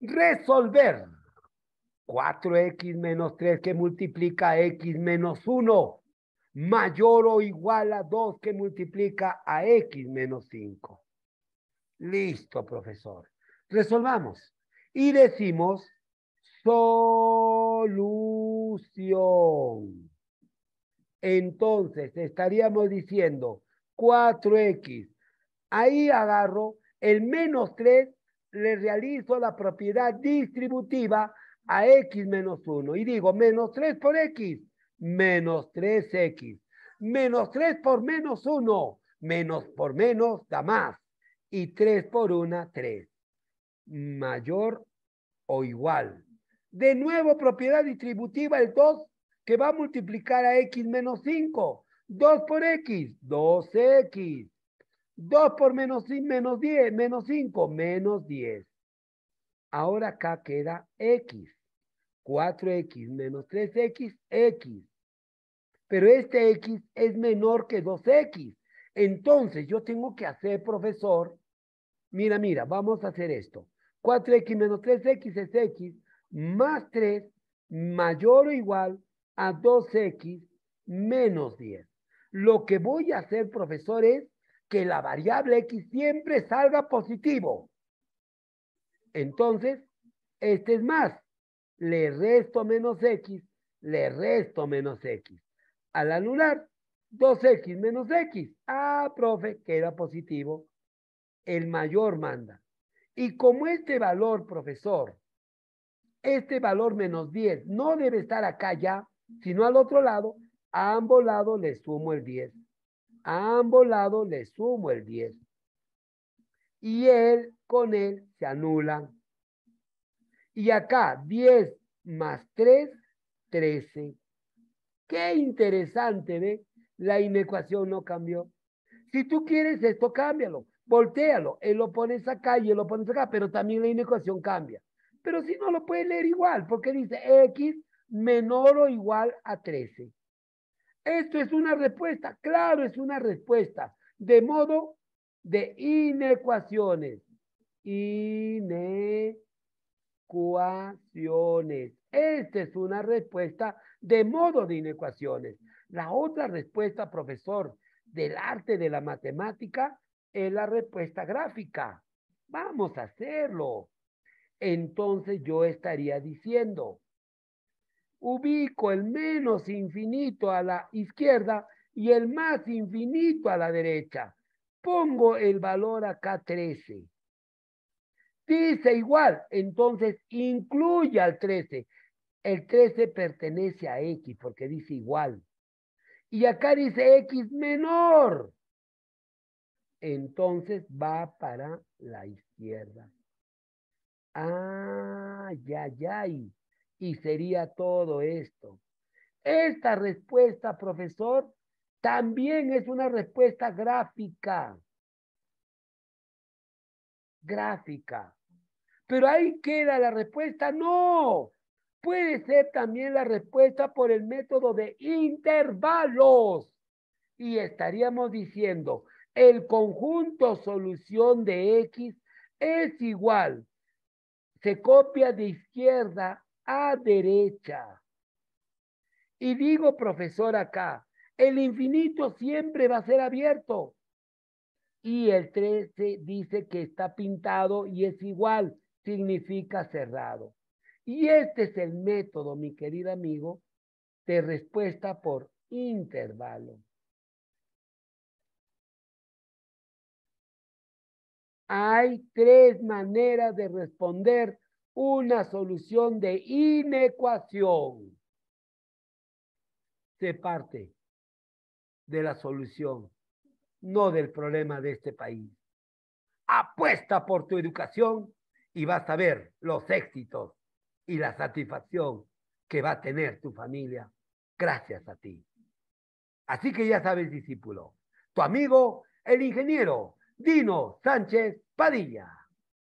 resolver. 4x menos 3 que multiplica x menos 1, mayor o igual a 2 que multiplica a x menos 5. Listo, profesor. Resolvamos. Y decimos solución. Entonces estaríamos diciendo 4x. Ahí agarro el menos 3 le realizo la propiedad distributiva a x menos 1 y digo menos 3 por x, menos 3x, menos 3 por menos 1, menos por menos da más y 3 por 1, 3, mayor o igual. De nuevo, propiedad distributiva, el 2 que va a multiplicar a x menos 5. 2 por x, 2x. 2 por menos, menos 10, menos 5, menos 10. Ahora acá queda x. 4x menos 3x, x. Pero este x es menor que 2x. Entonces yo tengo que hacer, profesor, mira, mira, vamos a hacer esto. 4x menos 3x es x, más 3 mayor o igual a 2x menos 10. Lo que voy a hacer, profesor, es que la variable X siempre salga positivo. Entonces, este es más. Le resto menos X, le resto menos X. Al anular, 2X menos X. Ah, profe, queda positivo. El mayor manda. Y como este valor, profesor, este valor menos 10 no debe estar acá ya, sino al otro lado, a ambos lados le sumo el 10. A ambos lados le sumo el 10. Y él con él se anula. Y acá 10 más 3, 13. Qué interesante, ¿ve? La inecuación no cambió. Si tú quieres esto, cámbialo, voltealo. Él lo pones acá y él lo pones acá, pero también la inecuación cambia. Pero si no, lo puedes leer igual, porque dice x menor o igual a 13. Esto es una respuesta, claro, es una respuesta, de modo de inecuaciones. Inecuaciones. Esta es una respuesta de modo de inecuaciones. La otra respuesta, profesor, del arte de la matemática es la respuesta gráfica. Vamos a hacerlo. Entonces yo estaría diciendo, ubico el menos infinito a la izquierda y el más infinito a la derecha. Pongo el valor acá 13. Dice igual, entonces incluye al 13. El 13 pertenece a X porque dice igual. Y acá dice X menor. Entonces va para la izquierda. Ah, ya, ya. Y y sería todo esto. Esta respuesta, profesor, también es una respuesta gráfica. Gráfica. Pero ahí queda la respuesta. No. Puede ser también la respuesta por el método de intervalos. Y estaríamos diciendo, el conjunto solución de X es igual. Se copia de izquierda a derecha. Y digo, profesor, acá, el infinito siempre va a ser abierto. Y el 13 dice que está pintado y es igual, significa cerrado. Y este es el método, mi querido amigo, de respuesta por intervalo. Hay tres maneras de responder una solución de inecuación. Se parte de la solución, no del problema de este país. Apuesta por tu educación y vas a ver los éxitos y la satisfacción que va a tener tu familia gracias a ti. Así que ya sabes, discípulo, tu amigo, el ingeniero Dino Sánchez Padilla.